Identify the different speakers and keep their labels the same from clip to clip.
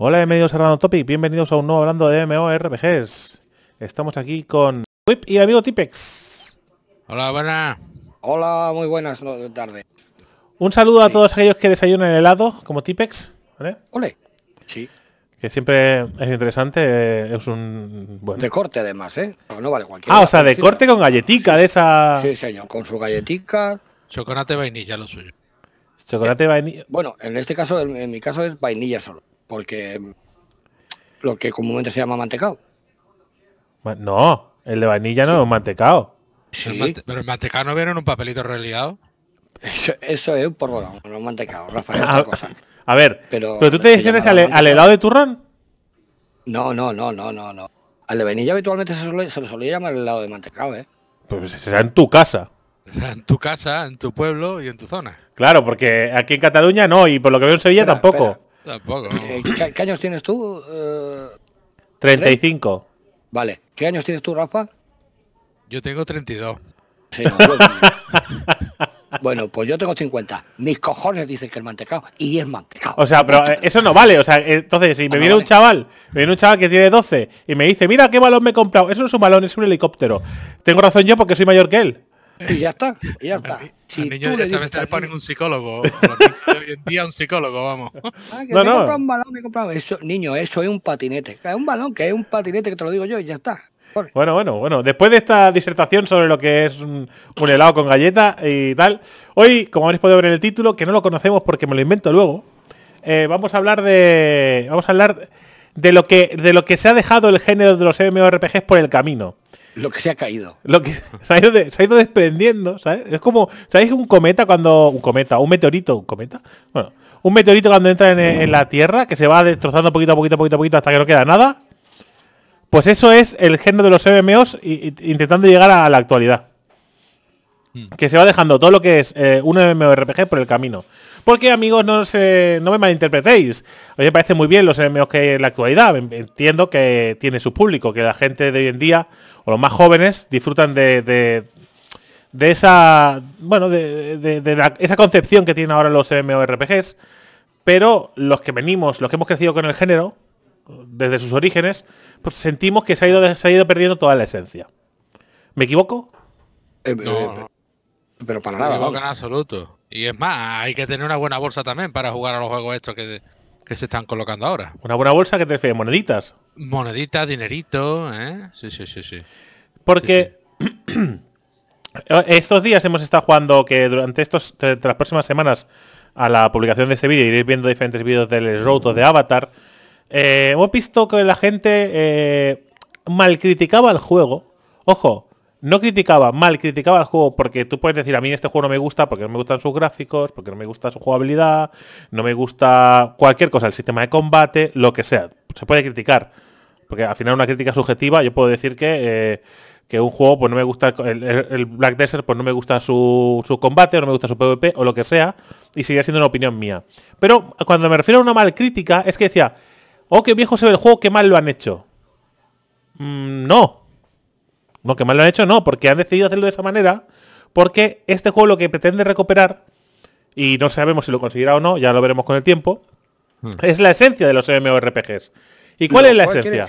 Speaker 1: Hola, bienvenidos a serrano Topic, bienvenidos a un nuevo Hablando de MORBGs. Estamos aquí con Whip y amigo Tipex.
Speaker 2: Hola, buenas. Hola, muy buenas tardes.
Speaker 1: Un saludo a todos aquellos que desayunan helado, como Tipex.
Speaker 2: ¿vale? Ole. Sí.
Speaker 1: Que siempre es interesante, eh, es un... De
Speaker 2: corte además, ¿eh? No, vale cualquier Ah, o sea, de corte con galletica, de esa... Sí, señor, con su galletica. Chocolate vainilla, lo suyo.
Speaker 1: Chocolate eh, vainilla.
Speaker 2: Bueno, en este caso, en mi caso es vainilla solo porque lo que comúnmente se llama mantecado.
Speaker 1: No, el de vainilla no es mantecado.
Speaker 2: Pero, el mantecao no viene en un papelito reliado. Eso, es un porbolón, no es mantecado, Rafael. A, cosa. a ver, pero, tú te dices al, helado de turrón? No, no, no, no, no, no. Al de vainilla habitualmente se, lo solía llamar el helado de mantecado, ¿eh? Pues
Speaker 1: será en tu casa. En
Speaker 2: tu casa, en tu pueblo y en tu zona.
Speaker 1: Claro, porque aquí en Cataluña no, y por lo que veo en Sevilla tampoco.
Speaker 2: Tampoco. Eh, ¿Qué, años tienes tú? Eh, 35. Vale. ¿Qué años tienes tú, Rafa?
Speaker 3: Yo tengo 32. Sí,
Speaker 2: bueno. pues yo tengo 50. Mis cojones dicen que el mantecado. Y es mantecado. O sea, pero eh, eso no vale. O sea, entonces,
Speaker 1: si me viene un chaval, me viene un chaval que tiene 12 y me dice, mira qué balón me he comprado. Eso no es un balón, es un helicóptero. Tengo razón yo porque soy mayor que él.
Speaker 2: Y ya está, y ya está. Si niño tú le dices
Speaker 3: psicólogo. hoy en día un psicólogo, vamos.
Speaker 2: Ah, no, no. Eso, niño, eso es un patinete. Es un balón, que es un patinete, que te lo digo yo, y ya está. Bueno, bueno, bueno.
Speaker 1: Después de esta disertación sobre lo que es un, helado con galleta y tal, hoy, como habéis podido ver en el título, que no lo conocemos porque me lo invento luego, eh, vamos a hablar de. Vamos a hablar de lo que de lo que se ha dejado el género de los MMORPGs por el camino. Lo que se ha caído. Lo que se ha ido, desprendiendo, Es como, ¿sabéis un cometa cuando. Un cometa, un meteorito, un cometa. Bueno, un meteorito cuando entra en, la Tierra, que se va destrozando poquito a poquito, poquito a poquito, hasta que no queda nada. Pues eso es el género de los MMOs y, intentando llegar a la actualidad. Mm. Que se va dejando todo lo que es eh, un MMORPG por el camino. Porque amigos, no, se, me malinterpretéis. A me parece muy bien los MMOs que en la actualidad. Em, entiendo que tiene su público, que la gente de hoy en día, o los más jóvenes, disfrutan de, de, esa, bueno, de, esa concepción que tienen ahora los MMORPGs. Pero los que venimos, los que hemos crecido con el género, desde sus orígenes, pues sentimos que se ha ido, ha ido perdiendo toda la esencia.
Speaker 3: ¿Me equivoco? Eh, eh, pero para nada. No absoluto. Y es más, hay que tener una buena bolsa también para jugar a los juegos estos que, se están colocando ahora.
Speaker 1: Una buena bolsa que te dé moneditas.
Speaker 3: Moneditas, dinerito, ¿eh? Sí, sí, sí, sí.
Speaker 1: Porque estos días hemos estado jugando que durante estos, las próximas semanas a la publicación de este vídeo iréis viendo diferentes vídeos del roto de Avatar. Eh, hemos visto que la gente eh, Mal criticaba el juego. Ojo, no criticaba mal, criticaba el juego porque tú puedes decir, a mí este juego no me gusta porque no me gustan sus gráficos, porque no me gusta su jugabilidad, no me gusta cualquier cosa, el sistema de combate, lo que sea. Se puede criticar, porque al final una crítica subjetiva, yo puedo decir que... Eh, que un juego pues no me gusta el, Black Desert pues no me gusta su, su combate no me gusta su PvP o lo que sea y sigue siendo una opinión mía pero cuando me refiero a una mal crítica es que decía oh qué viejo se ve el juego qué mal lo han hecho mm, no aunque mal lo han hecho, no, porque han decidido hacerlo de esa manera, porque este juego lo que pretende recuperar, y no sabemos si lo conseguirá o no, ya lo veremos con el tiempo, hmm. es la esencia de los MMORPGs.
Speaker 2: ¿Y cuál es la esencia?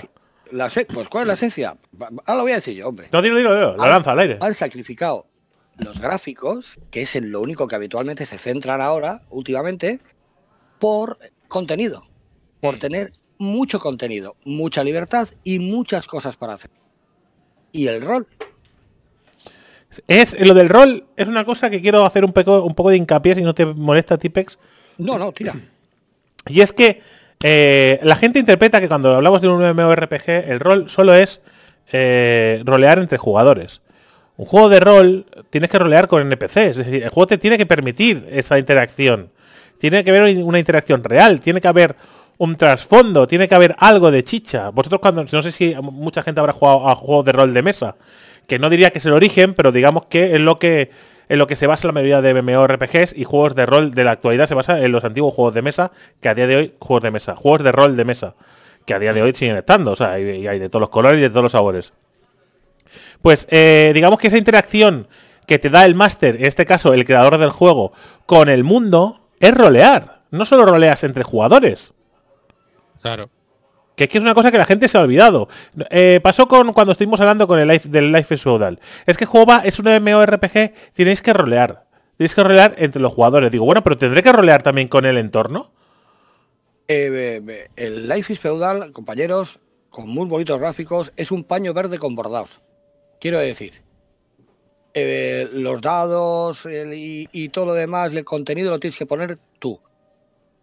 Speaker 2: pues ¿cuál es la esencia? Ahora lo voy a decir yo, hombre. No, dilo, dilo, la lanza al aire. Han sacrificado los gráficos, que es lo único que habitualmente se centran ahora, últimamente, por contenido. Por hmm. tener mucho contenido, mucha libertad y muchas cosas para hacer y el rol.
Speaker 1: Es, lo del rol es una cosa que quiero hacer un, poco, un poco de hincapié, si no te molesta, Tipex. No, no, tira. Y es que eh, la gente interpreta que cuando hablamos de un MMORPG, el rol solo es eh, rolear entre jugadores. Un juego de rol tienes que rolear con NPC. es decir, el juego te tiene que permitir esa interacción. Tiene que haber una interacción real, tiene que haber un trasfondo, tiene que haber algo de chicha. Vosotros cuando, no sé si mucha gente habrá jugado a juegos de rol de mesa, que no diría que es el origen, pero digamos que es lo que en lo que se basa la mayoría de MMORPGs y juegos de rol de la actualidad se basa en los antiguos juegos de mesa, que a día de hoy, juegos de mesa, juegos de rol de mesa, que a día de hoy siguen estando, o sea, hay de todos los colores y de todos los sabores. Pues eh, digamos que esa interacción que te da el máster, en este caso el creador del juego, con el mundo, es rolear. No solo roleas entre jugadores, Claro. Que es es una cosa que la gente se ha olvidado. Eh, pasó con cuando estuvimos hablando con el life, del Life is Feudal. Es que Jova es un MMORPG, tenéis que rolear. Tenéis que rolear entre los jugadores. Digo, bueno, pero tendré que rolear también con el entorno.
Speaker 2: Eh, el Life is Feudal, compañeros, con muy bonitos gráficos, es un paño verde con bordados. Quiero decir, eh, los dados y, y todo lo demás, el contenido lo tienes que poner tú.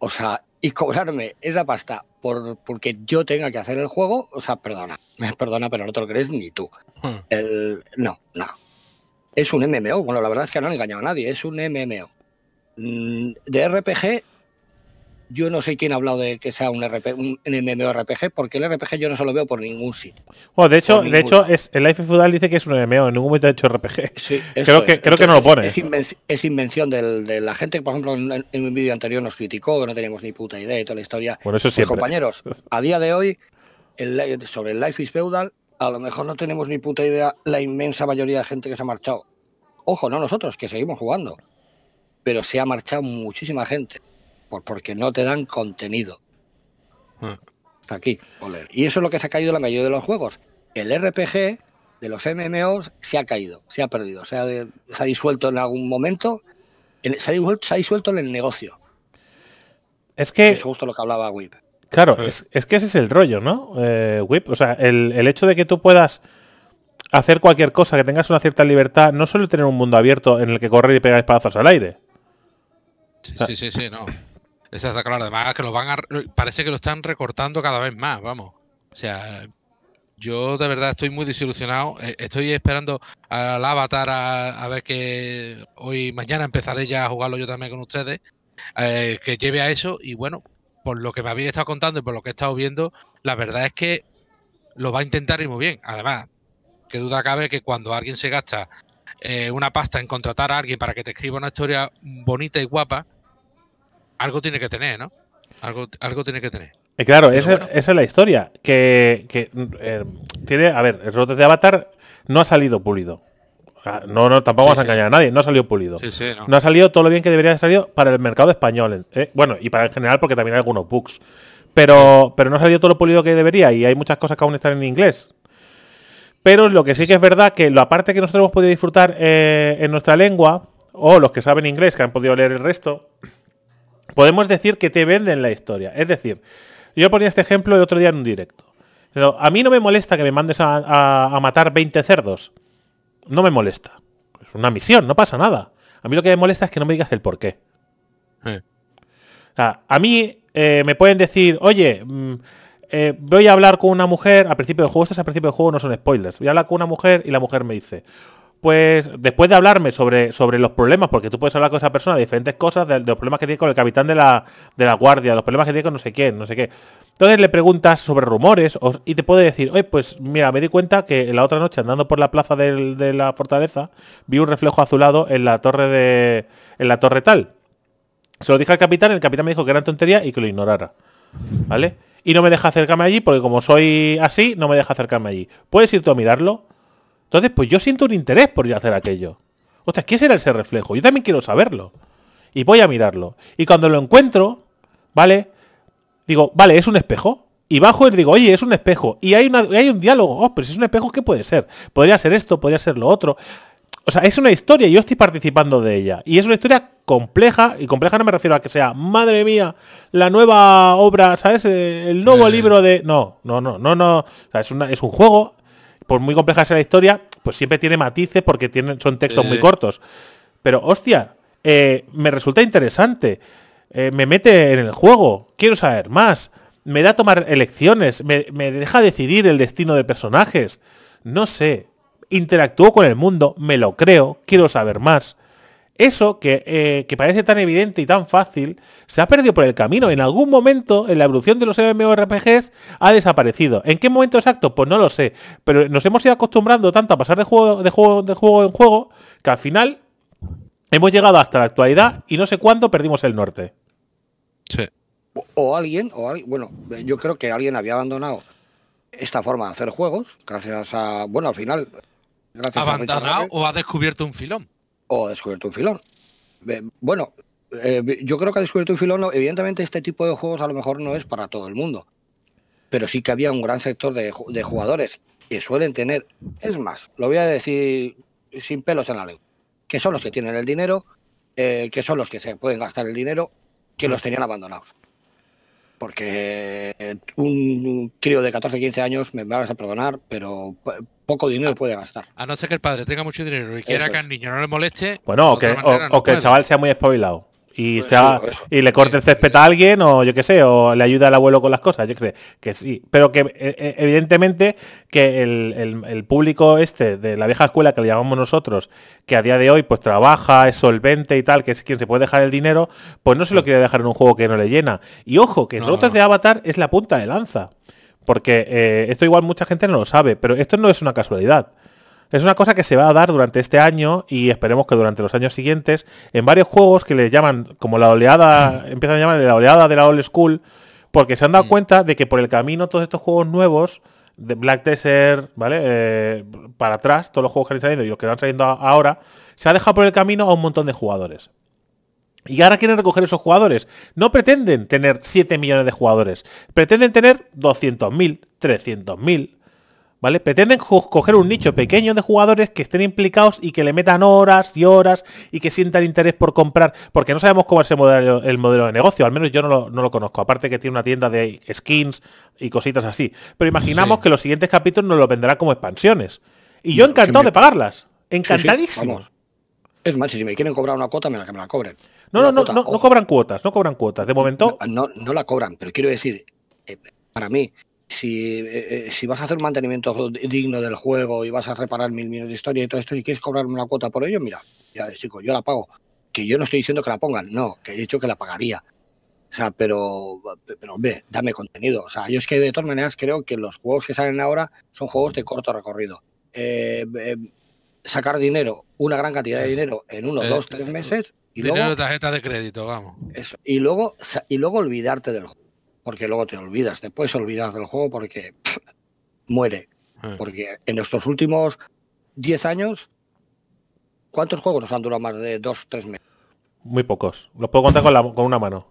Speaker 2: O sea, y cobrarme esa pasta por, porque yo tenga que hacer el juego, o sea, perdona, me perdona, pero no te lo crees ni tú. Hmm. El, no, no. Es un MMO. Bueno, la verdad es que no han engañado a nadie, es un MMO. De RPG yo no sé quién ha hablado de que sea un, un MMORPG, porque el RPG yo no se lo veo por ningún sitio. Bueno, oh, de hecho, de hecho
Speaker 1: es, el Life is Feudal dice que es un MMO, en ningún momento ha hecho RPG. creo que, creo que no lo pone.
Speaker 2: Es, invención de la gente que, por ejemplo, en, un vídeo anterior nos criticó, que no teníamos ni puta idea de toda la historia. Bueno, eso sí. Pues, compañeros, a día de hoy, sobre el Life is Feudal, a lo mejor no tenemos ni puta idea la inmensa mayoría de gente que se ha marchado. Ojo, no nosotros, que seguimos jugando. Pero se ha marchado muchísima gente. Pues porque no te dan contenido. Ah. aquí. Y eso es lo que se ha caído la mayoría de los juegos. El RPG de los MMOs se ha caído, se ha perdido, se ha, se ha disuelto en algún momento, se, ha disuelto, en el negocio. Es que... Es justo lo que hablaba Wip Claro, eh. es,
Speaker 1: que ese es el rollo, ¿no? Eh, o sea, el, hecho de que tú puedas hacer cualquier cosa, que tengas una cierta libertad, no suele tener un mundo abierto en el que correr y pegar espadazos al aire.
Speaker 3: sí, sí, sí, no. Esa está claro. Además, que lo van parece que lo están recortando cada vez más, vamos. O sea, yo de verdad estoy muy desilusionado. Eh, estoy esperando al Avatar a, ver que hoy, mañana empezaré ya a jugarlo yo también con ustedes. Eh, que lleve a eso. Y bueno, por lo que me habéis estado contando y por lo que he estado viendo, la verdad es que lo va a intentar y muy bien. Además, qué duda cabe que cuando alguien se gasta eh, una pasta en contratar a alguien para que te escriba una historia bonita y guapa, algo tiene que tener, ¿no? Algo, algo tiene que tener.
Speaker 1: Eh, claro, esa, es la historia. Que, eh, tiene, a ver, el robot de Avatar no ha salido pulido. No, no, tampoco vas a engañar a nadie, no ha salido pulido. no. ha salido todo lo bien que debería haber salido para el mercado español. Eh, bueno, y para el general, porque también hay algunos bugs. Pero, pero no ha salido todo lo pulido que debería y hay muchas cosas que aún están en inglés. Pero lo que sí que es verdad que la parte que nosotros hemos podido disfrutar en nuestra lengua, o los que saben inglés, que han podido leer el resto, podemos decir que te venden la historia. Es decir, yo ponía este ejemplo el otro día en un directo. Pero a mí no me molesta que me mandes a, matar 20 cerdos. No me molesta. Es una misión, no pasa nada. A mí lo que me molesta es que no me digas el por qué. a mí eh, me pueden decir, oye, mm, eh, voy a hablar con una mujer, al principio del juego, esto es al principio del juego, no son spoilers, voy a hablar con una mujer y la mujer me dice, pues después de hablarme sobre, sobre los problemas, porque tú puedes hablar con esa persona de diferentes cosas, de, los problemas que tiene con el capitán de la, de guardia, los problemas que tiene con no sé quién, no sé qué. Entonces le preguntas sobre rumores y te puede decir, oye, pues mira, me di cuenta que la otra noche andando por la plaza de la fortaleza, vi un reflejo azulado en la torre de. en la torre tal. Se lo dije al capitán, el capitán me dijo que era tontería y que lo ignorara. ¿Vale? Y no me deja acercarme allí porque como soy así, no me deja acercarme allí. ¿Puedes ir tú a mirarlo? Entonces, pues yo siento un interés por yo hacer aquello. Ostras, ¿qué será ese reflejo? Yo también quiero saberlo. Y voy a mirarlo. Y cuando lo encuentro, ¿vale? Digo, vale, es un espejo. Y bajo y digo, oye, es un espejo. Y hay, hay un diálogo. Oh, pero pues si es un espejo, ¿qué puede ser? Podría ser esto, podría ser lo otro. O sea, es una historia y yo estoy participando de ella. Y es una historia compleja, y compleja no me refiero a que sea, madre mía, la nueva obra, ¿sabes? Eh, el nuevo eh. libro de... No, no, no, no, no. O sea, es, es un juego por muy compleja sea la historia, pues siempre tiene matices porque tienen, son textos muy cortos. Pero, hostia, eh, me resulta interesante. Eh, me mete en el juego. Quiero saber más. Me da a tomar elecciones. Me, me deja decidir el destino de personajes. No sé. Interactúo con el mundo. Me lo creo. Quiero saber más. Eso eh, que, parece tan evidente y tan fácil, se ha perdido por el camino. En algún momento, en la evolución de los MMORPGs, ha desaparecido. ¿En qué momento exacto? Pues no lo sé. Pero nos hemos ido acostumbrando tanto a pasar de juego, de juego, de juego en juego, que al final hemos llegado hasta la actualidad y no sé cuándo perdimos el norte. Sí.
Speaker 2: O, alguien, bueno, yo creo que alguien había abandonado esta forma de hacer juegos, gracias a, bueno, al final... Gracias ¿Abandonado
Speaker 3: o ha descubierto un filón?
Speaker 2: o ha descubierto un filón. Eh, bueno, eh, yo creo que ha descubierto un filón. Evidentemente, este tipo de juegos a lo mejor no es para todo el mundo, pero sí que había un gran sector de, jugadores que suelen tener. Es más, lo voy a decir sin pelos en la lengua, que son los que tienen el dinero, eh, que son los que se pueden gastar el dinero, que los mm. tenían abandonados porque un crío de 14, 15 años, me vas a perdonar, pero poco dinero puede gastar.
Speaker 3: A no ser que el padre tenga mucho dinero y quiera que al niño no le moleste. Bueno, o que, o que el chaval
Speaker 1: sea muy espabilado y, le corte el césped a alguien o yo qué sé, o le ayuda al abuelo con las cosas, yo qué sé, que sí. Pero que eh, eh, evidentemente que el, público este de la vieja escuela que le llamamos nosotros, que a día de hoy pues trabaja, es solvente y tal, que es quien se puede dejar el dinero, pues no se lo quiere dejar en un juego que no le llena. Y ojo, que el Rotas de Avatar es la punta de lanza. Porque eh, esto igual mucha gente no lo sabe, pero esto no es una casualidad. Es una cosa que se va a dar durante este año y esperemos que durante los años siguientes en varios juegos que le llaman como la oleada, mm. empiezan a llamar la oleada de la old school, porque se han dado mm. cuenta de que por el camino todos estos juegos nuevos, de Black Desert, ¿vale? Eh, para atrás, todos los juegos que han salido y los que van saliendo ahora, se ha dejado por el camino a un montón de jugadores. Y ahora quieren recoger esos jugadores. No pretenden tener 7 millones de jugadores. Pretenden tener 200.000, 300.000, ¿Vale? Pretenden coger un nicho pequeño de jugadores que estén implicados y que le metan horas y horas y que sientan interés por comprar, porque no sabemos cómo es el modelo, el modelo de negocio, al menos yo no lo, conozco, aparte que tiene una tienda de skins y cositas así. Pero imaginamos que los siguientes capítulos nos lo venderán como expansiones. Y yo encantado de
Speaker 2: pagarlas, encantadísimo. es más, si me quieren cobrar una cuota, me la, que me la cobren. No, no, no, no, cobran cuotas, no cobran cuotas. De momento. No, no, la cobran, pero quiero decir, eh, para mí, eh, eh, si, vas a hacer un mantenimiento digno del juego y vas a reparar mil millones de historias y toda y quieres cobrarme una cuota por ello, mira, ya chico, yo la pago. Que yo no estoy diciendo que la pongan, no, que he dicho que la pagaría. O sea, pero, hombre, dame contenido. O sea, yo es que de todas maneras creo que los juegos que salen ahora son juegos de corto recorrido. Eh, sacar dinero, una gran cantidad de dinero en uno, dos, tres meses. Y dinero luego, de tarjeta de crédito, vamos. Eso, y luego, y luego olvidarte del juego porque luego te olvidas, te olvidas del juego porque muere. Ah. Porque en estos últimos 10 años, ¿cuántos juegos nos han durado más de 2, 3 meses?
Speaker 1: Muy pocos. Los puedo contar con, la, con una mano.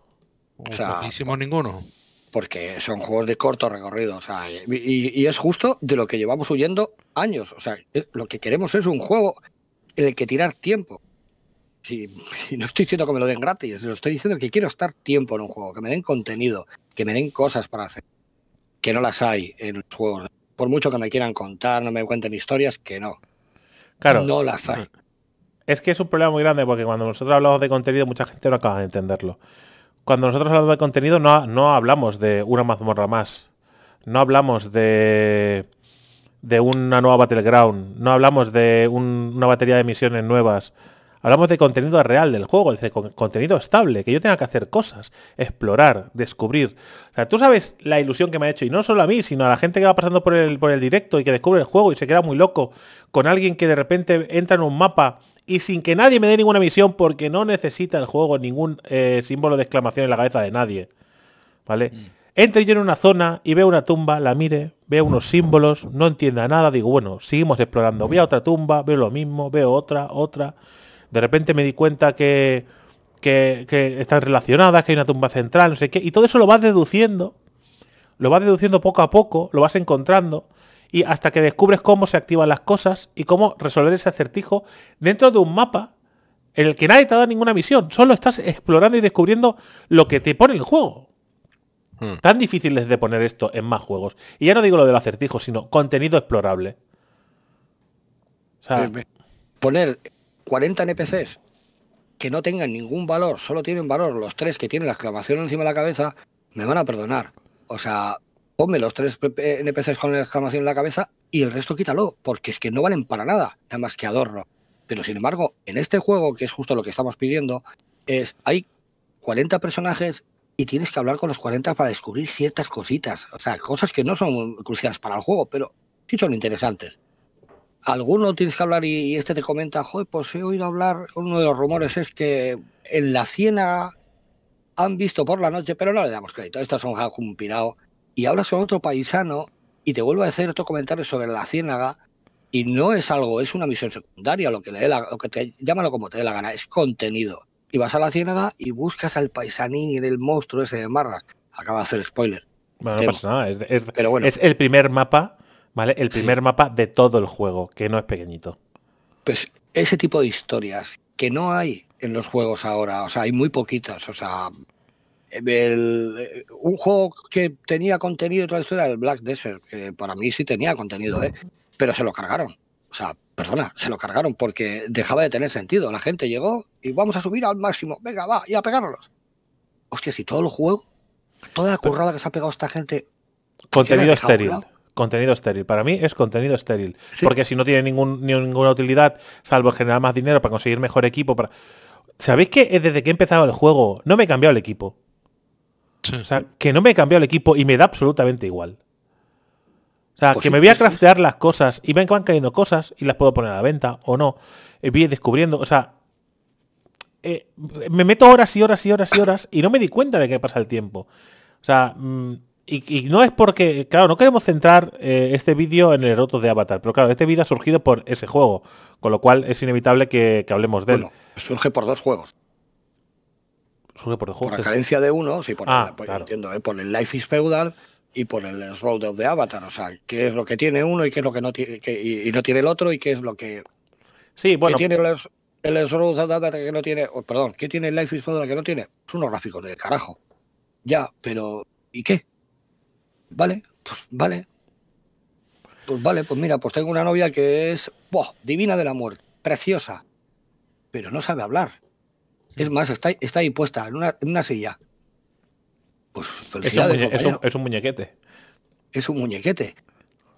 Speaker 2: Uh, o sea, ninguno. Porque son juegos de corto recorrido. y, es justo de lo que llevamos huyendo años. O sea, lo que queremos es un juego en el que tirar tiempo. Si, no estoy diciendo que me lo den gratis, lo estoy diciendo que quiero estar tiempo en un juego, que me den contenido, que me den cosas para hacer, que no las hay en el juego. Por mucho que me quieran contar, no me cuenten historias, que no. Claro. No las hay.
Speaker 1: Es que es un problema muy grande porque cuando nosotros hablamos de contenido mucha gente no acaba de entenderlo. Cuando nosotros hablamos de contenido no, no hablamos de una mazmorra más. No hablamos de de una nueva Battleground, no hablamos de una batería de misiones nuevas, Hablamos de contenido real del juego, de contenido estable, que yo tenga que hacer cosas, explorar, descubrir. O sea, tú sabes la ilusión que me ha hecho, y no solo a mí, sino a la gente que va pasando por el, por el directo y que descubre el juego y se queda muy loco con alguien que de repente entra en un mapa y sin que nadie me dé ninguna misión porque no necesita el juego ningún eh, símbolo de exclamación en la cabeza de nadie. ¿Vale? Mm. Entre yo en una zona y veo una tumba, la mire, veo unos símbolos, no entienda nada, digo, bueno, seguimos explorando. Veo otra tumba, veo lo mismo, veo otra, otra de repente me di cuenta que, están relacionadas, que hay una tumba central, no sé qué, y todo eso lo vas deduciendo, lo vas deduciendo poco a poco, lo vas encontrando, y hasta que descubres cómo se activan las cosas y cómo resolver ese acertijo dentro de un mapa en el que nadie te ha dado ninguna misión, solo estás explorando y descubriendo lo que te pone el juego. Hmm. Tan difícil es de poner esto en más juegos. Y ya no digo lo del acertijo, sino contenido explorable.
Speaker 2: Eh, poner 40 NPCs que no tengan ningún valor, solo tienen valor los tres que tienen la exclamación encima de la cabeza, me van a perdonar. O sea, ponme los tres NPCs con la exclamación en la cabeza y el resto quítalo, porque es que no valen para nada, nada más que adorno. Pero sin embargo, en este juego, que es justo lo que estamos pidiendo, es hay 40 personajes y tienes que hablar con los 40 para descubrir ciertas cositas, o sea, cosas que no son cruciales para el juego, pero sí son interesantes alguno tienes que hablar y, este te comenta, joder, pues he oído hablar, uno de los rumores es que en la ciénaga han visto por la noche, pero no le damos crédito, estas son un Y hablas con otro paisano y te vuelvo a hacer otro comentario sobre la ciénaga y no es algo, es una misión secundaria, lo que, le lo que te llámalo como te dé la gana, es contenido. Y vas a la ciénaga y buscas al paisanín del monstruo ese de Marras. Acaba de hacer spoiler. Bueno, nada,
Speaker 1: pero bueno. es el primer mapa el primer mapa de todo el juego, que no es pequeñito.
Speaker 2: Pues ese tipo de historias que no hay en los juegos ahora, o sea, hay muy poquitas, o sea, eh, un juego que tenía contenido toda la historia el Black Desert, que para mí sí tenía contenido, ¿eh? pero se lo cargaron. O sea, perdona, se lo cargaron porque dejaba de tener sentido. La gente llegó y vamos a subir al máximo, venga, va, y a pegarlos. Hostia, si todo el juego, toda la currada que se ha pegado esta gente.
Speaker 1: Contenido estéril contenido estéril. Para mí es contenido estéril. Porque si no tiene ningún, ninguna utilidad, salvo generar más dinero para conseguir mejor equipo, para... ¿Sabéis que desde que he empezado el juego no me he cambiado el equipo? O sea, que no me he cambiado el equipo y me da absolutamente igual. O sea, pues que me voy a pues pues craftear las cosas y que van cayendo cosas y las puedo poner a la venta o no. Y eh, voy descubriendo, o sea, eh, me meto horas y horas y horas y horas y no me di cuenta de que pasa el tiempo. O sea, mm, y, no es porque, claro, no queremos centrar eh, este vídeo en el roto de Avatar, pero claro, este vídeo ha surgido por ese juego, con lo cual es inevitable que, hablemos de bueno, Surge por dos juegos.
Speaker 2: Surge por dos juegos. Por la carencia de uno, sí, por, el, ah, entiendo, eh, por el Life is Feudal y por el Road of the Avatar. O sea, qué es lo que tiene uno y qué es lo que no tiene, y, no tiene el otro y qué es lo que. Sí, bueno. qué tiene el Road of Avatar que no tiene. perdón, ¿qué tiene el Life is Feudal que no tiene? Son unos gráficos de carajo. Ya, pero ¿y qué? Vale, pues vale. Pues vale, pues mira, pues tengo una novia que es divina del amor, preciosa, pero no sabe hablar. Mm. Es más, está, está ahí puesta en una, en una silla. Pues Es un, muñequete. Es un muñequete.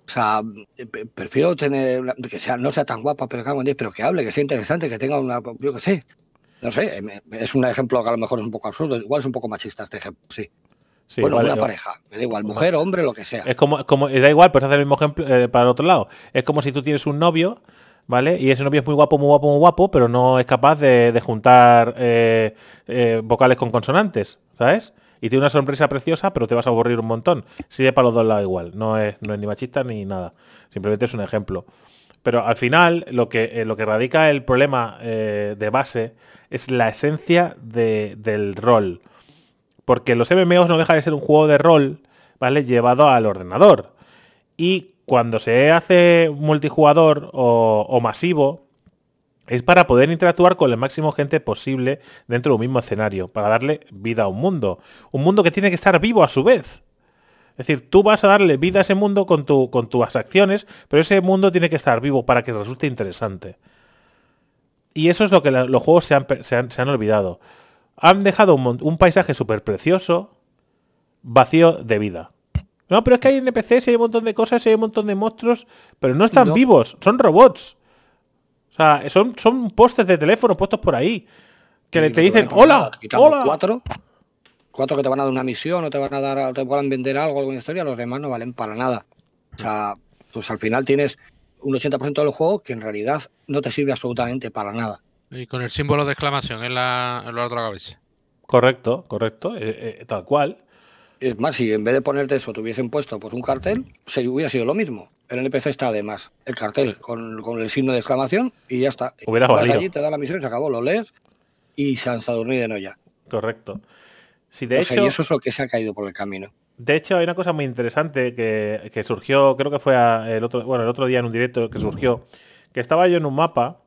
Speaker 2: O sea, eh, prefiero tener que sea, no sea tan guapa, pero que, pero que hable, que sea interesante, que tenga una, yo qué sé. No sé, eh, es un ejemplo que a lo mejor es un poco absurdo, igual es un poco machista este ejemplo, sí bueno, una pareja, me da igual, mujer, hombre, lo que
Speaker 1: sea. Es como, como da igual, pues hace el mismo ejemplo eh, para el otro lado. Es como si tú tienes un novio, ¿vale? Y ese novio es muy guapo, muy guapo, muy guapo, pero no es capaz de, juntar eh, eh, vocales con consonantes, ¿sabes? Y tiene una sonrisa preciosa, pero te vas a aburrir un montón. Sigue para los dos lados igual. No es, no es ni machista ni nada. Simplemente es un ejemplo. Pero al final, lo que, lo que radica el problema de base es la esencia del rol porque los MMOs no deja de ser un juego de rol, ¿vale? Llevado al ordenador. Y cuando se hace multijugador o, masivo, es para poder interactuar con el máximo gente posible dentro de un mismo escenario, para darle vida a un mundo. Un mundo que tiene que estar vivo a su vez. Es decir, tú vas a darle vida a ese mundo con, tu, con tus acciones, pero ese mundo tiene que estar vivo para que resulte interesante. Y eso es lo que los juegos se han, olvidado han dejado un, un paisaje súper precioso, vacío de vida. No, pero es que hay NPCs, hay un montón de cosas, hay un montón de monstruos, pero no están vivos, son robots.
Speaker 2: O sea, son, son postes de teléfono puestos por ahí. Que te dicen, hola, hola. Cuatro, cuatro que te van a dar una misión o te van a dar, te puedan vender algo, alguna historia, los demás no valen para nada. O sea, pues al final tienes un 80% del juego que en realidad no te sirve absolutamente para nada. Y con el símbolo de exclamación en la, otra cabeza. Correcto, correcto, eh, eh, tal cual. Es más, si en vez de ponerte eso te puesto pues un cartel, hubiera sido lo mismo. El NPC está además, el cartel con, el signo de exclamación y ya está. Hubiera te da la misión, se acabó, lo lees y se han estado durmiendo ya. Correcto. Si de hecho, eso es lo que se ha caído por el camino. De hecho, hay una cosa muy interesante
Speaker 1: que, que surgió, creo que fue el otro, bueno, el otro día en un directo que surgió, que estaba yo en un mapa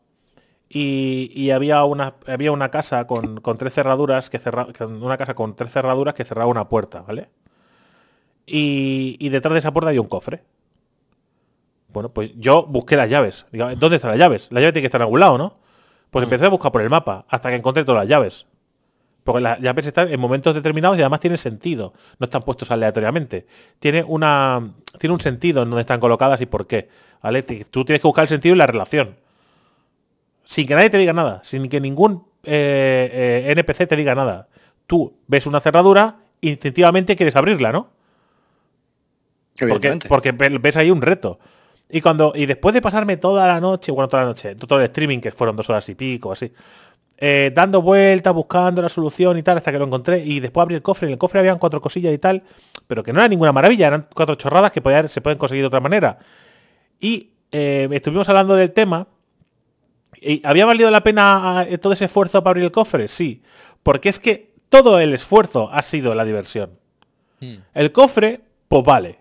Speaker 1: y, había, una, había una casa con, tres cerraduras que una casa con tres cerraduras que cerraba una puerta, ¿vale? Y, detrás de esa puerta hay un cofre. Bueno, pues yo busqué las llaves. ¿dónde están las llaves? La llave tiene que estar en algún lado, ¿no? Pues mm. empecé a buscar por el mapa hasta que encontré todas las llaves. Porque las llaves están en momentos determinados y además tienen sentido. No están puestos aleatoriamente. Tiene, una, tiene un sentido en dónde están colocadas y por qué. ¿vale? Tú tienes que buscar el sentido y la relación sin que nadie te diga nada, sin que ningún eh, eh, NPC te diga nada. Tú ves una cerradura, instintivamente quieres abrirla, ¿no? Porque, porque, ves ahí un reto. Y cuando y después de pasarme toda la noche, bueno, toda la noche, todo el streaming, que fueron dos horas y pico, así, eh, dando vueltas, buscando la solución y tal, hasta que lo encontré, y después abrí el cofre, en el cofre habían cuatro cosillas y tal, pero que no era ninguna maravilla, eran cuatro chorradas que se pueden conseguir de otra manera. Y estuvimos hablando del tema, ¿Había valido la pena ah, eh, todo ese esfuerzo para abrir el cofre? Sí. Porque es que todo el esfuerzo ha sido la diversión. Hmm. El cofre, pues vale.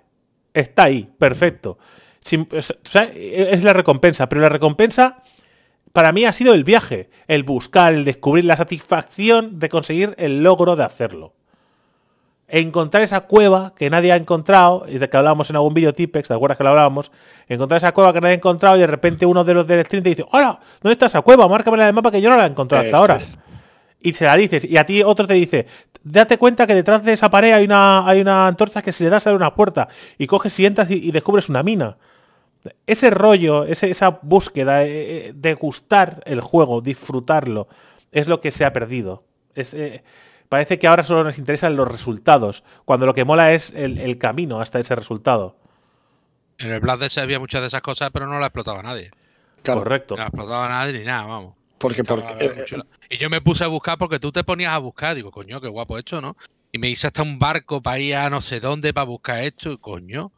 Speaker 1: Está ahí, perfecto. E-, es la recompensa, pero la recompensa para mí ha sido el viaje, el buscar, el descubrir la satisfacción de conseguir el logro de hacerlo encontrar esa cueva que nadie ha encontrado, y de que hablábamos en algún vídeo Tipex, ¿te acuerdas que lo hablábamos? Encontrar esa cueva que nadie ha encontrado y de repente uno de los del stream te dice, hola, ¿dónde está esa cueva? Márcame en el mapa que yo no la he encontrado hasta ahora. Y se la dices, y a ti otro te dice, date cuenta que detrás de esa pared hay una, hay una antorcha que se le das a una puerta, y coges y entras y, descubres una mina. Ese rollo, esa búsqueda eh, eh, de, gustar el juego, disfrutarlo, es lo que se ha perdido. Es, eh, Parece que ahora solo nos interesan los resultados, cuando lo que mola es el, camino hasta ese
Speaker 3: resultado. En el Black se había muchas de esas cosas, pero no la explotaba nadie. Claro. Correcto. No la explotaba nadie ni nada, vamos.
Speaker 2: Porque, porque, eh, eh,
Speaker 3: y yo me puse a buscar porque tú te ponías a buscar. Digo, coño, qué guapo esto, ¿no? Y me hice hasta un barco para ir a no sé dónde para buscar esto. coño.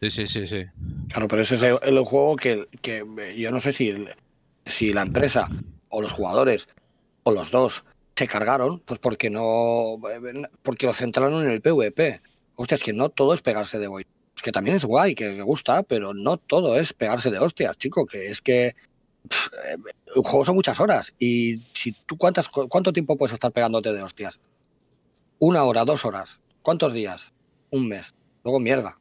Speaker 3: Sí, sí, sí,
Speaker 2: sí. Claro, pero ese es el, juego que, que, yo no sé si, si la empresa o los jugadores o los dos se cargaron, pues porque no, porque lo centraron en el PvP. Hostia, es que no todo es pegarse de hoy. Es que también es guay, que me gusta, pero no todo es pegarse de hostias, chico, que es que pff, el juego son muchas horas. Y si tú cuántas, cuánto tiempo puedes estar pegándote de hostias? Una hora, dos horas. ¿Cuántos días? Un mes. Luego mierda.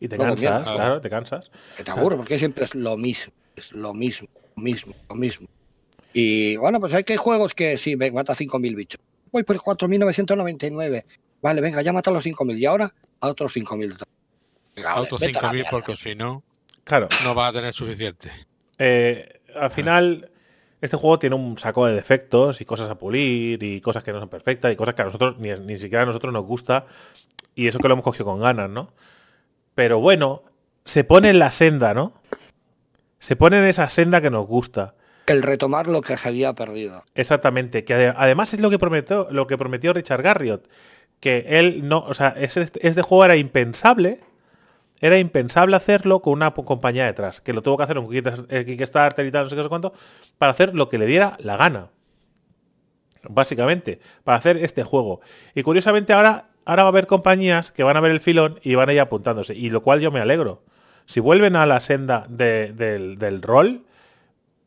Speaker 2: Y te cansas, claro, te
Speaker 1: cansas. Que te aburro,
Speaker 2: porque siempre es lo mismo, es lo mismo, lo mismo, lo mismo. Y bueno, pues hay que juegos que Si, me mata 5.000 bichos. Voy por 4.999. Vale, venga, ya mata los 5.000. Y ahora a otros 5.000.
Speaker 3: A otros 5.000 porque si no, claro. no va a tener suficiente. Eh, al
Speaker 1: final, este juego tiene un saco de defectos y cosas a pulir y cosas que no son perfectas y cosas que a nosotros ni, ni siquiera a nosotros nos gusta. Y eso que lo hemos cogido con ganas, ¿no? Pero bueno, se pone en la senda, ¿no? Se pone en esa senda que nos gusta el retomar lo que se había perdido. Exactamente, que además es lo que prometió, lo que prometió Richard Garriott, que él no, o sea, ese, este juego era impensable, era impensable hacerlo con una compañía detrás, que lo tuvo que hacer un poquito eh, y tal, no sé qué, sé cuánto, para hacer lo que le diera la gana. Básicamente, para hacer este juego. Y curiosamente ahora, ahora va a haber compañías que van a ver el filón y van a ir apuntándose, y lo cual yo me alegro. Si vuelven a la senda del, del rol,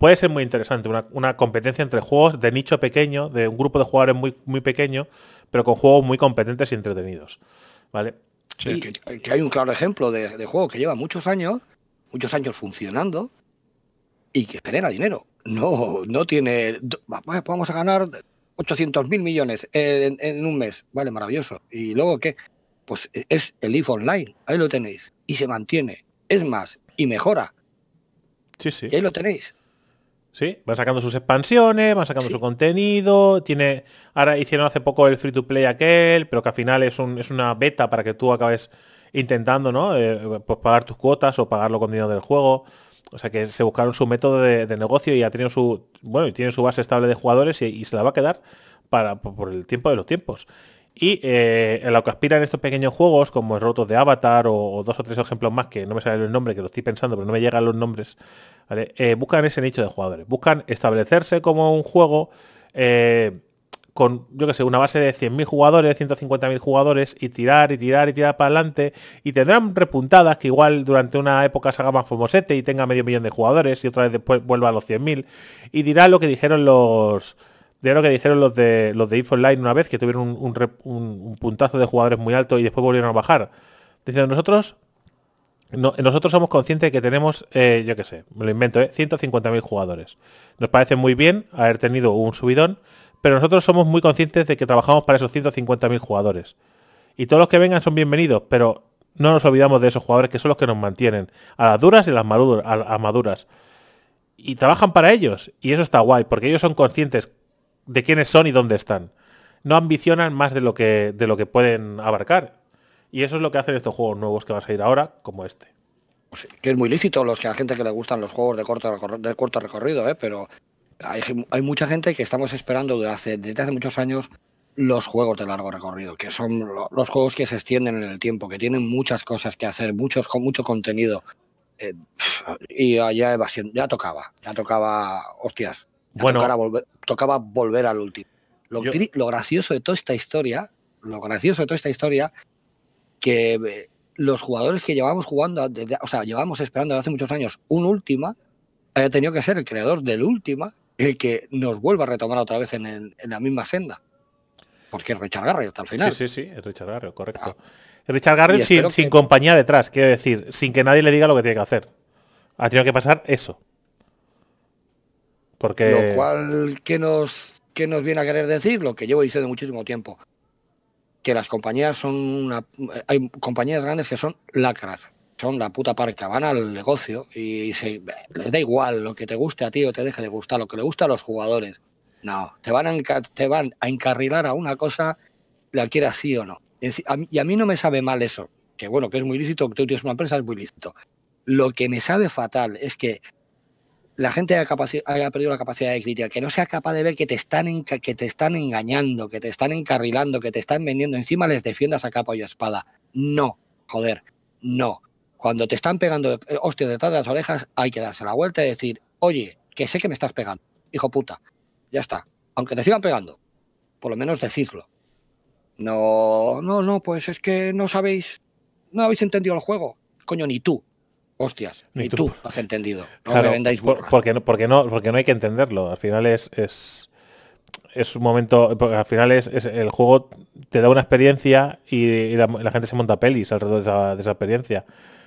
Speaker 1: puede ser muy interesante, una, competencia entre juegos de nicho pequeño, de un grupo de jugadores muy, muy pequeño,
Speaker 2: pero con juegos muy competentes y entretenidos. ¿Vale? Que, hay un claro ejemplo de, juego que lleva muchos años, muchos años funcionando y que genera dinero. No, no tiene. Vamos a ganar 800 mil millones en, un mes. Vale, maravilloso. ¿Y luego qué? Pues e, es el IF Online. Ahí lo tenéis. Y se mantiene. Es más, y mejora. Sí, sí. ahí lo tenéis.
Speaker 1: Sí, van sacando sus expansiones, van sacando su contenido, tiene. Ahora hicieron hace poco el free to play aquel, pero que al final es, es una beta para que tú acabes intentando, ¿no? Eh, pues pagar tus cuotas o pagar lo dinero del juego. O sea que se buscaron su método de, negocio y ha tenido su. Bueno, y tiene su base estable de jugadores y, se la va a quedar por el tiempo de los tiempos. Y eh, en lo que aspiran estos pequeños juegos, como el Rotos de Avatar o, dos o tres ejemplos más que no me sale el nombre, que lo estoy pensando, pero no me llegan los nombres, eh, buscan ese nicho de jugadores. Buscan establecerse como un juego eh, con, yo que sé, una base de 100.000 jugadores, 150.000 jugadores, y tirar, y tirar, y tirar para adelante, y tendrán repuntadas que igual durante una época se haga más famosete y tenga medio millón de jugadores, y otra vez después vuelva a los 100.000, y dirá lo que dijeron los de lo que dijeron los de los de Online una vez, que tuvieron un, puntazo de jugadores muy alto y después volvieron a bajar. nosotros nosotros somos conscientes de que tenemos, eh, yo qué sé, me lo invento, 150.000 eh, jugadores. Nos parece muy bien haber tenido un subidón, pero nosotros somos muy conscientes de que trabajamos para esos 150.000 jugadores. Y todos los que vengan son bienvenidos, pero no nos olvidamos de esos jugadores que son los que nos mantienen, a las duras y a las maduras. Y trabajan para ellos, y eso está guay, porque ellos son conscientes de quiénes son y dónde están. No ambicionan más de lo que, de lo que pueden abarcar. Y eso es lo que hacen estos juegos nuevos que van a salir ahora,
Speaker 2: como este. que es muy lícito los que a gente que le gustan los juegos de corto, de corto recorrido, ¿eh? pero hay, mucha gente que estamos esperando desde hace, desde hace muchos años los juegos de largo recorrido, que son los juegos que se extienden en el tiempo, que tienen muchas cosas que hacer, muchos, con mucho contenido. Eh, y ya tocaba, ya tocaba, hostias, bueno, tocaba volver, tocaba volver al último. Lo, lo, gracioso de toda esta historia, lo gracioso de toda esta historia, que eh, los jugadores que llevamos jugando, o sea, llevamos esperando hace muchos años un última, haya tenido que ser el creador del última el que nos vuelva a retomar otra vez en, la misma senda. Porque es Richard Garriott al final. Sí, sí, sí, es Richard correcto. Ah.
Speaker 1: Richard Garriott sin, compañía detrás, quiero decir, sin que nadie le diga lo que tiene que hacer. Ha tenido que pasar eso.
Speaker 2: Lo cual, ¿qué nos, nos viene a querer decir? Lo que llevo diciendo muchísimo tiempo. Que las compañías son una... Hay compañías grandes que son lacras, son la puta parca, van al negocio y les da igual lo que te guste a ti o te deje de gustar, lo que le gusta a los jugadores. No, te van a, te van a encarrilar a una cosa, la quieras sí o no. Y a mí no me sabe mal eso, que bueno, que es muy lícito, que tú tienes una empresa, es muy lícito. Lo que me sabe fatal es que la gente haya, perdido la capacidad de crítica, que no sea capaz de ver que te, están que te están engañando, que te están encarrilando, que te están vendiendo, encima les defiendas a capa y espada. No, joder, no. Cuando te están pegando eh, hostias detrás de las orejas, hay que darse la vuelta y decir, oye, que sé que me estás pegando, hijo puta. Ya está. Aunque te sigan pegando, por lo menos decirlo. No, no, no, pues es que no sabéis, no habéis entendido el juego. Coño, ni tú. Hostias, ni, tú, has entendido. No me vendáis
Speaker 1: porque, no, porque, no, porque no hay que entenderlo. Al final es, es, un momento, porque al final es, el juego te da una experiencia y, la, gente se monta pelis alrededor de esa, experiencia.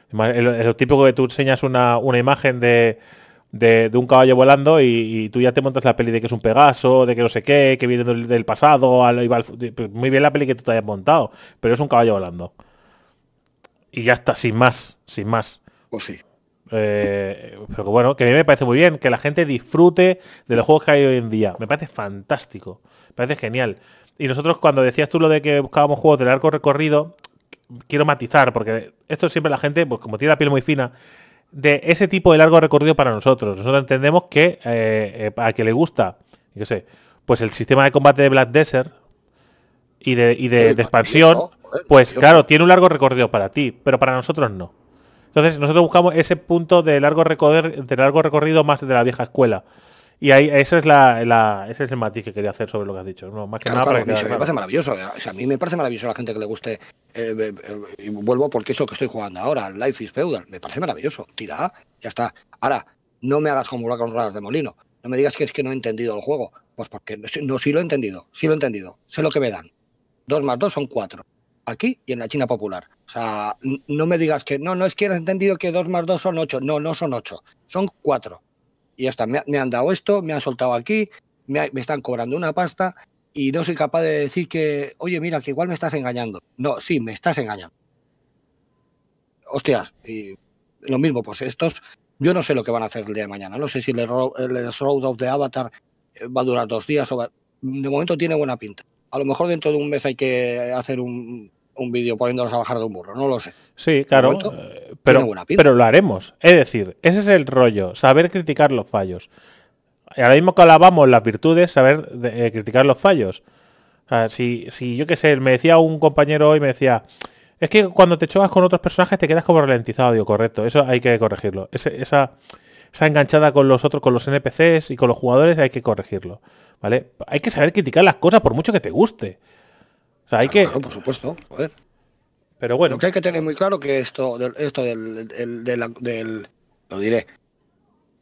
Speaker 1: Es lo típico que tú enseñas una, imagen de, un caballo volando y, tú ya te montas la peli de que es un Pegaso, de que no sé qué, que viene del, pasado, pues, muy bien la peli que tú te hayas montado, pero es un caballo volando. Y ya está, sin más, sin más sí. Eh, pero bueno, que a mí me parece muy bien que la gente disfrute de los juegos que hay hoy en día. Me parece fantástico. Me parece genial. Y nosotros cuando decías tú lo de que buscábamos juegos de largo recorrido, quiero matizar, porque esto siempre la gente, pues como tiene la piel muy fina, de ese tipo de largo recorrido para nosotros. Nosotros entendemos que eh, eh, a que le gusta, yo sé, pues el sistema de combate de Black Desert y y de expansión, pues claro, tiene un largo recorrido para ti, pero para nosotros no. Entonces nosotros buscamos ese punto de largo, recorrido, de largo recorrido más de la vieja escuela. Y ahí, ese, es la, el matiz que quería hacer sobre lo que has dicho. más que nada me parece maravilloso.
Speaker 2: a mí me parece maravilloso a la gente que le guste. Eh, eh, eh, y vuelvo porque es lo que estoy jugando ahora, Life is Feudal. Me parece maravilloso. Tira, ya está. Ahora, no me hagas como con ruedas de molino. No me digas que es que no he entendido el juego. Pues porque no, sí lo he entendido. Sí lo he entendido. Sé lo que me dan. Dos más dos son cuatro aquí y en la China popular. O sea, no me digas que no, no es que has entendido que dos más dos son ocho. No, no son ocho, son cuatro. Y hasta me, han dado esto, me han soltado aquí, me, están cobrando una pasta y no soy capaz de decir que, oye, mira, que igual me estás engañando. No, sí, me estás engañando. Hostias, y lo mismo, pues estos, yo no sé lo que van a hacer el día de mañana. No sé si el, el Road of the Avatar eh, va a durar dos días o de momento tiene buena pinta a lo mejor dentro de un mes hay que hacer un, vídeo poniéndonos a bajar de un burro, no lo sé. Sí, claro, eh, pero, pero
Speaker 1: lo haremos. Es decir, ese es el rollo, saber criticar los fallos. Ahora mismo que alabamos las virtudes, saber eh, criticar los fallos. si, yo qué sé, me decía un compañero hoy, me decía, es que cuando te chocas con otros personajes te quedas como ralentizado, digo, correcto, eso hay que corregirlo. esa, esa enganchada con los otros, con los NPCs y con los jugadores, hay que corregirlo. ¿Vale? Hay que saber criticar las cosas por mucho que te guste. O sea, hay que. por
Speaker 2: supuesto, joder. Pero bueno. Lo que hay que tener muy claro que esto, esto del, del, lo diré,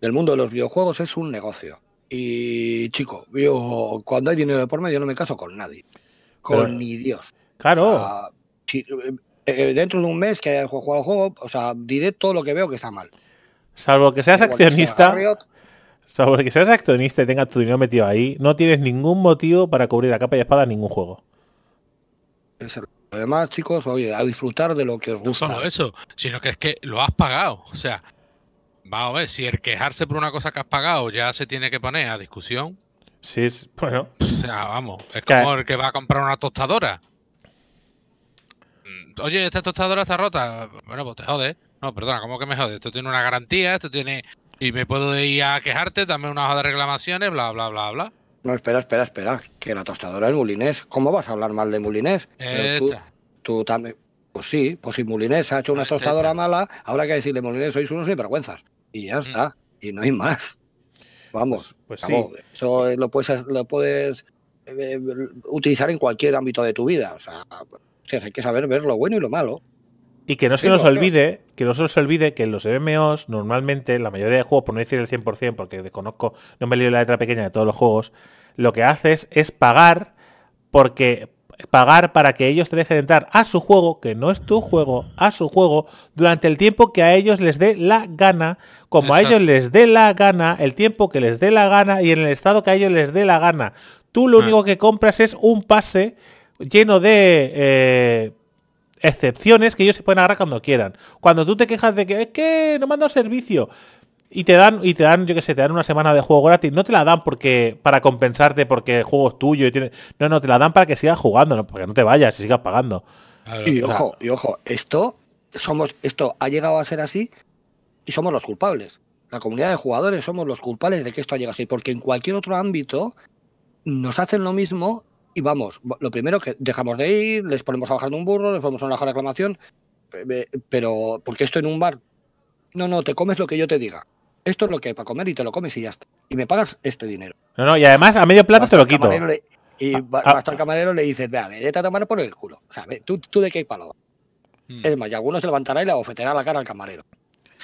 Speaker 2: del mundo de los videojuegos es un negocio. Y chico, cuando hay dinero de por medio no me caso con nadie. Con ni Dios. Claro. Eh, dentro de un mes que haya jugado el juego, o sea, diré todo lo que veo que está mal.
Speaker 1: Salvo que seas accionista. salvo que seas accionista y tengas tu dinero metido ahí, no tienes ningún motivo para cubrir la capa y espada ningún juego.
Speaker 2: Además, chicos, oye, a disfrutar de lo que os gusta. No solo eso, sino que
Speaker 3: es que lo has pagado. O sea, vamos a ver, si el quejarse por una cosa que has pagado ya se tiene que poner a discusión. Sí, bueno. O sea, vamos, es como el que va a comprar una tostadora. Mm, oye, esta tostadora está rota. Bueno, pues te jodes. No, perdona, ¿cómo que me jode? Esto tiene una garantía, esto tiene. Y me puedo ir a quejarte, dame una hoja de reclamaciones, bla, bla, bla, bla.
Speaker 2: No, espera, espera, espera. Que la tostadora es Mulinés. ¿Cómo vas a hablar mal de Mulinés? Tú, también. Pues sí, pues si Mulinés ha hecho una pues tostadora mala, ahora hay que decirle Mulinés, sois unos sinvergüenzas. Y ya mm. está. Y no hay más. Vamos. Pues vamos, pues sí. Eso eh, lo puedes, lo puedes eh, utilizar en cualquier ámbito de tu vida. O sea, hay que saber ver lo bueno y lo malo.
Speaker 1: Y que no se nos olvide, que no se nos olvide que en los MMOs normalmente la mayoría de juegos, por no decir el 100%, porque desconozco, no me leído la letra pequeña de todos los juegos, lo que haces es pagar porque pagar para que ellos te dejen entrar a su juego, que no es tu juego, a su juego, durante el tiempo que a ellos les dé la gana, como a ellos les dé la gana, el tiempo que les dé la gana y en el estado que a ellos les dé la gana. Tú lo ah. único que compras es un pase lleno de eh, excepciones que ellos se pueden agarrar cuando quieran. Cuando tú te quejas de que es que no mando servicio y te dan y te dan yo que sé te dan una semana de juego gratis no te la dan porque para compensarte porque el juego es tuyo y tiene no no te la dan para que sigas jugando
Speaker 2: no porque no te vayas y sigas pagando y ojo y ojo esto somos esto ha llegado a ser así y somos los culpables la comunidad de jugadores somos los culpables de que esto ha llegado así porque en cualquier otro ámbito nos hacen lo mismo y vamos, lo primero que dejamos de ir, les ponemos a bajar de un burro, les ponemos a una reclamación, pero porque esto en un bar, no, no, te comes lo que yo te diga. Esto es lo que hay para comer y te lo comes y ya está. Y me pagas este dinero.
Speaker 1: No, no, y además a medio plato te lo quito.
Speaker 2: y va ah, hasta ah. estar el camarero le dices, vea, vete a tomar por el culo. O sea, tú, tú de qué palo. Hmm. Es más, y algunos se levantará y le ofrecerá la cara al camarero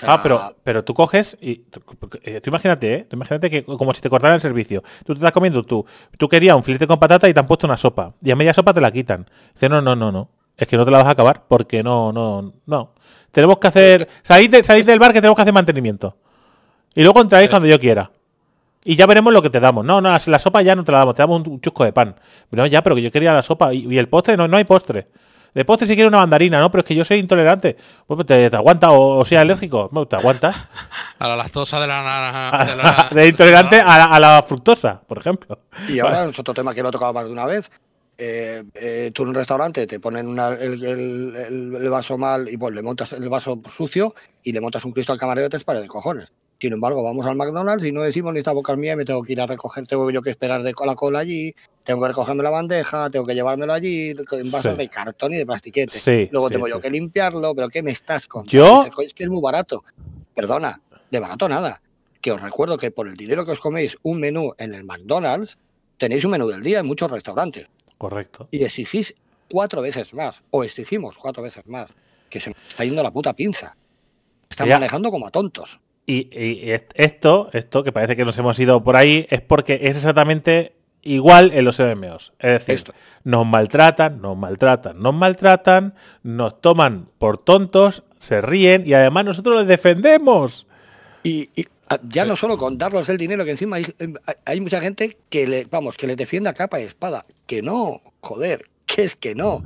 Speaker 2: ah, pero,
Speaker 1: pero tú coges y tú, eh, imagínate, ¿eh? Tú imagínate que como si te cortaran el servicio. Tú te estás comiendo tú. Tú querías un filete con patata y te han puesto una sopa. Y a media sopa te la quitan. Dice, no, no, no, no. Es que no te la vas a acabar porque no, no, no. Tenemos que hacer... Salid, salid del bar que tenemos que hacer mantenimiento. Y luego entráis cuando yo quiera. Y ya veremos lo que te damos. No, no, la sopa ya no te la damos, te damos un chusco de pan. No, ya, pero que yo quería la sopa. Y, el postre, no, no hay postre. De postre si quieres una mandarina, ¿no? Pero es que yo soy intolerante. Pues te, aguanta o, o, sea alérgico. no te aguantas.
Speaker 2: A la lactosa de la De, intolerante
Speaker 1: A, la, fructosa, por ejemplo.
Speaker 2: Y ahora es otro tema que lo he tocado más de una vez. Eh, eh, tú en un restaurante te ponen el, vaso mal y pues le montas el vaso sucio y le montas un cristo al camarero y te de cojones. Sin embargo, vamos al McDonald's y no decimos ni esta boca mía me tengo que ir a recoger, tengo yo que esperar de cola cola allí, tengo que recogerme la bandeja, tengo que llevármelo allí, en vasos de cartón y de plastiquete. Luego tengo yo que limpiarlo, pero ¿qué me estás contando? ¿Yo? Es que es muy barato. Perdona, de barato nada. Que os recuerdo que por el dinero que os coméis un menú en el McDonald's, tenéis un menú del día en muchos restaurantes. Correcto. Y exigís cuatro veces más, o exigimos cuatro veces más, que se me está yendo la puta pinza. Están manejando como a tontos.
Speaker 1: Y, esto, esto que parece que nos hemos ido por ahí, es porque es exactamente igual en los MMOs. Es decir, nos maltratan, nos maltratan, nos maltratan, nos toman por tontos, se ríen y
Speaker 2: además nosotros les defendemos. Y, ah, ya no solo con darlos el dinero, que encima hay, eh, mucha gente que le, vamos, que les defienda capa y espada. Que no, joder, que es que no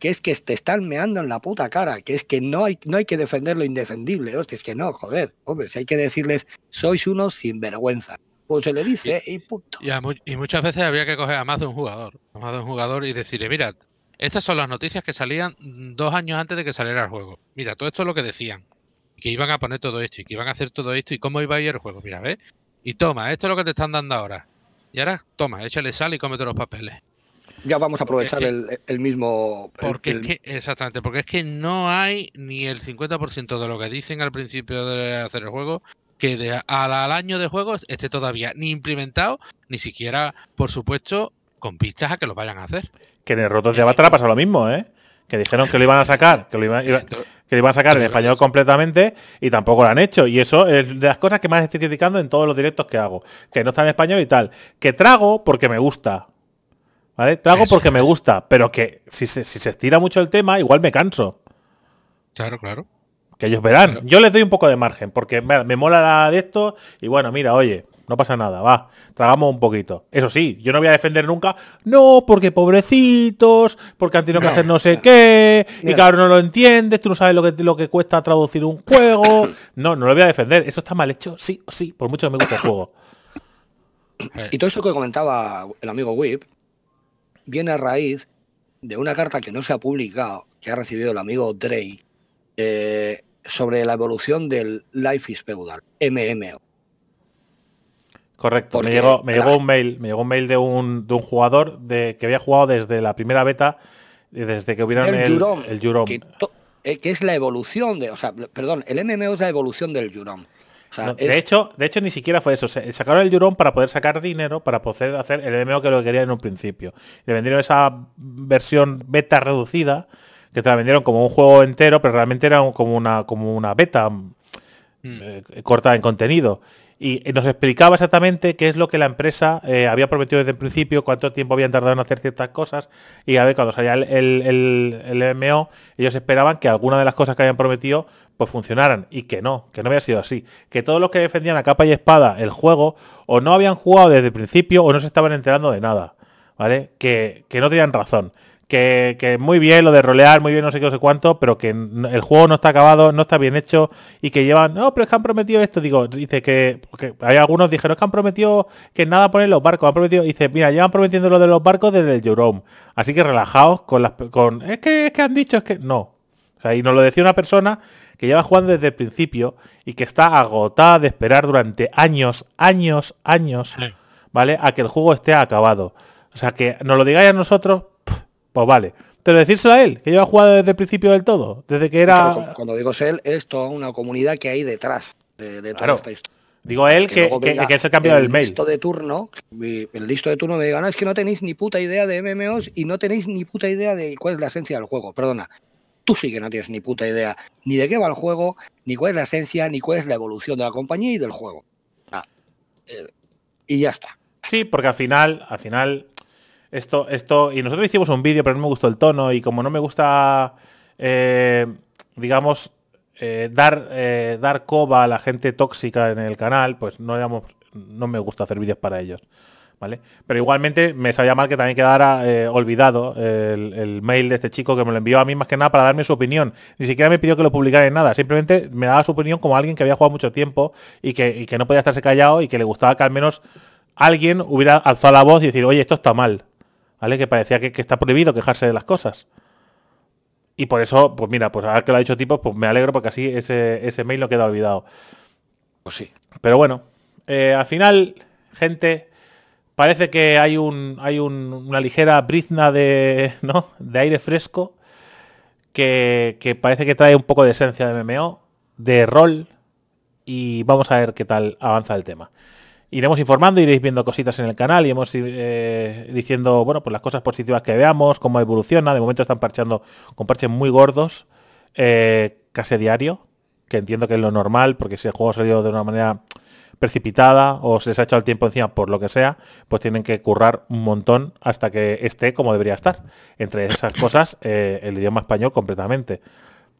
Speaker 2: que es que te están meando en la puta cara, que es que no hay, no hay que defender lo indefendible, hostia, es que no, joder, hombre, si hay que decirles, sois unos sinvergüenza. Pues se le dice y, punto.
Speaker 3: Y, y, muchas veces habría que coger a más de un jugador, a más de un jugador y decirle, mira, estas son las noticias que salían dos años antes de que saliera el juego. Mira, todo esto es lo que decían, que iban a poner todo esto y que iban a hacer todo esto y cómo iba a ir el juego, mira, ¿ves? Y toma, esto es lo que te están dando ahora. Y ahora, toma, échale sal y cómete los papeles
Speaker 2: ya vamos a aprovechar el, mismo. Porque
Speaker 3: exactamente, porque es que no hay ni el 50% de lo que dicen al principio de hacer el juego que al, año de juegos esté todavía ni implementado, ni siquiera, por supuesto, con pistas a que lo vayan a hacer.
Speaker 1: Que en el Rotos de Avatar eh, ha pasado lo mismo, ¿eh? Que dijeron que lo iban a sacar, que lo, que lo iban a sacar en español completamente y tampoco lo han hecho. Y eso es de las cosas que más estoy criticando en todos los directos que hago. Que no está en español y tal. Que trago porque me gusta. Trago porque me gusta, pero que si se, estira mucho el tema, igual me canso. Claro, claro. Que ellos verán. Yo les doy un poco de margen, porque me, mola la de esto y bueno, mira, oye, no pasa nada, va, tragamos un poquito. Eso sí, yo no voy a defender nunca, no, porque pobrecitos, porque han tenido que hacer no sé qué, y claro, no lo entiendes, tú no sabes lo que, lo que cuesta traducir un juego. No, no lo voy a defender, eso está mal hecho, sí, sí, por mucho que me gusta el juego.
Speaker 2: Eh. Y todo eso que comentaba el amigo Whip, viene a raíz de una carta que no se ha publicado, que ha recibido el amigo Drey, eh, sobre la evolución del Life is Feudal, MMO.
Speaker 1: Correcto, me, llegó, un mail, me llegó un mail de un, de un jugador de, que había jugado desde la primera beta, eh, desde que hubiera el, eh,
Speaker 2: Que, es la evolución de, o sea, perdón, el MMO es la evolución del Jurom de, hecho,
Speaker 1: de hecho, ni siquiera fue eso. Sacaron el Jurón para poder sacar dinero, para poder hacer el enemigo que lo querían en un principio. Le vendieron esa versión beta reducida, que te la vendieron como un juego entero, pero realmente era como una, como una beta Cortada mm. eh, corta en contenido y nos explicaba exactamente qué es lo que la empresa eh, había prometido desde el principio, cuánto tiempo habían tardado en hacer ciertas cosas y a ver, cuando salía el, el, MO, ellos esperaban que alguna de las cosas que habían prometido pues funcionaran y que no, que no había sido así. Que todos los que defendían a capa y espada el juego o no habían jugado desde el principio o no se estaban enterando de nada, ¿vale? Que, que no tenían razón que, muy bien lo de rolear, muy bien no sé qué, no sé cuánto, pero que el juego no está acabado, no está bien hecho y que llevan, no, pero es que han prometido esto, digo, dice que, hay algunos dijeron es que han prometido que nada ponen los barcos, han prometido, dice, mira, llevan prometiendo lo de los barcos desde el Jerome, así que relajaos con las, con, es que, es que han dicho, es que, no. O sea, y nos lo decía una persona que lleva jugando desde el principio y que está agotada de esperar durante años, años, años, ¿vale? A que el juego esté acabado. O sea, que nos lo digáis a nosotros, pues vale. Pero decírselo a él, que yo he jugado desde el principio del todo, desde que era...
Speaker 2: cuando digo él, es toda una comunidad que hay detrás de, toda esta historia. Digo él que, que, que, es el cambio del mail. de turno, el listo de turno me diga, no, es que no tenéis ni puta idea de MMOs y no tenéis ni puta idea de cuál es la esencia del juego. Perdona, tú sí que no tienes ni puta idea ni de qué va el juego, ni cuál es la esencia, ni cuál es la evolución de la compañía y del juego. Ah,
Speaker 1: eh, y ya está. Sí, porque al final, al final esto, esto, y nosotros hicimos un vídeo, pero no me gustó el tono y como no me gusta, eh, digamos, eh, dar, eh, dar coba a la gente tóxica en el canal, pues no, no me gusta hacer vídeos para ellos. ¿Vale? Pero igualmente me sabía mal que también quedara olvidado el, mail de este chico que me lo envió a mí más que nada para darme su opinión. Ni siquiera me pidió que lo publicara en nada, simplemente me daba su opinión como alguien que había jugado mucho tiempo y que, y que no podía estarse callado y que le gustaba que al menos alguien hubiera alzado la voz y decir, oye, esto está mal. Que parecía que, está prohibido quejarse de las cosas. Y por eso, pues mira, pues ahora que lo ha dicho tipo, pues me alegro porque así ese, mail no queda olvidado. Pues sí. Pero bueno, eh, al final, gente, parece que hay un hay una ligera brizna de no de aire fresco que, que, parece que trae un poco de esencia de MMO de rol y vamos a ver qué tal avanza el tema iremos informando, iréis viendo cositas en el canal, y hemos eh, diciendo, bueno, pues las cosas positivas que veamos, cómo evoluciona. De momento están parchando con parches muy gordos, eh, casi diario, que entiendo que es lo normal, porque si el juego salió de una manera precipitada o se les ha echado el tiempo encima por lo que sea, pues tienen que currar un montón hasta que esté como debería estar. Entre esas cosas, eh, el idioma español completamente.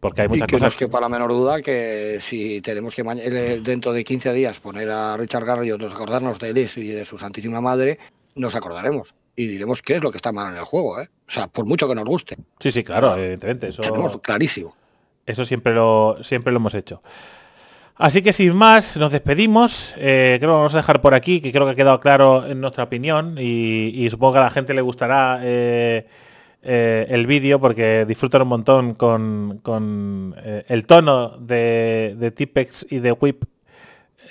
Speaker 1: Porque hay muchas cosas. que
Speaker 2: para la menor duda que si tenemos que eh, dentro de 15 días poner a Richard y nos acordarnos de él y de su Santísima Madre, nos acordaremos y diremos qué es lo que está mal en el juego. ¿eh? O sea, por mucho que nos guste. Sí, sí, claro, evidentemente. Eso, tenemos clarísimo.
Speaker 1: Eso siempre lo, siempre lo hemos hecho. Así que sin más, nos despedimos. Eh, creo que vamos a dejar por aquí, que creo que ha quedado claro en nuestra opinión y, supongo que a la gente le gustará. Eh, el vídeo porque disfrutan un montón con, con eh, el tono de, de Tipex y de Whip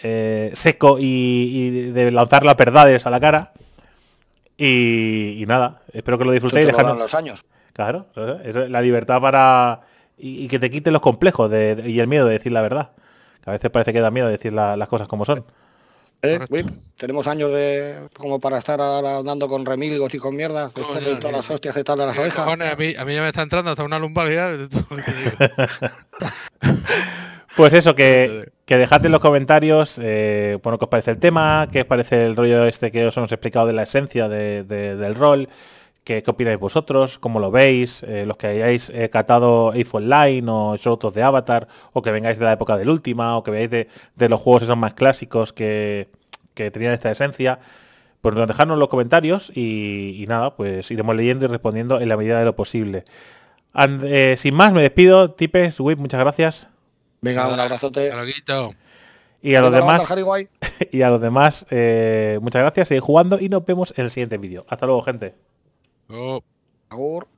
Speaker 1: eh, seco y, de lanzar las verdades a la cara. Y, nada, espero que lo disfrutéis. Te los años. Claro, la libertad para... Y, que te quiten los complejos y el miedo de decir la verdad. Que a veces parece que da miedo decir las cosas como son.
Speaker 2: ¿Eh? Tenemos años de como para estar ahora andando con remilgos y con mierdas después de todas las hostias y tal de las eh, orejas.
Speaker 3: a, mí, ya me está entrando hasta una lumbaridad.
Speaker 1: pues eso, que, que dejad en los comentarios eh, bueno, qué os parece el tema, qué os parece el rollo este que os hemos explicado de la esencia de, del rol. ¿Qué, opináis vosotros? ¿Cómo lo veis? Eh, los que hayáis eh, catado Eve Online o Shotos de Avatar, o que vengáis de la época del Última, o que veáis de, los juegos esos más clásicos que, que tenían esta esencia, pues nos dejadnos los comentarios y, nada, pues iremos leyendo y respondiendo en la medida de lo posible. Eh, sin más, me despido. Tipe, Swip, muchas gracias. Venga, un
Speaker 2: abrazote.
Speaker 3: Y
Speaker 1: a, los demás, y a los demás, muchas
Speaker 2: gracias, seguid jugando y nos vemos en el siguiente vídeo. Hasta luego, gente. Oh. Agur.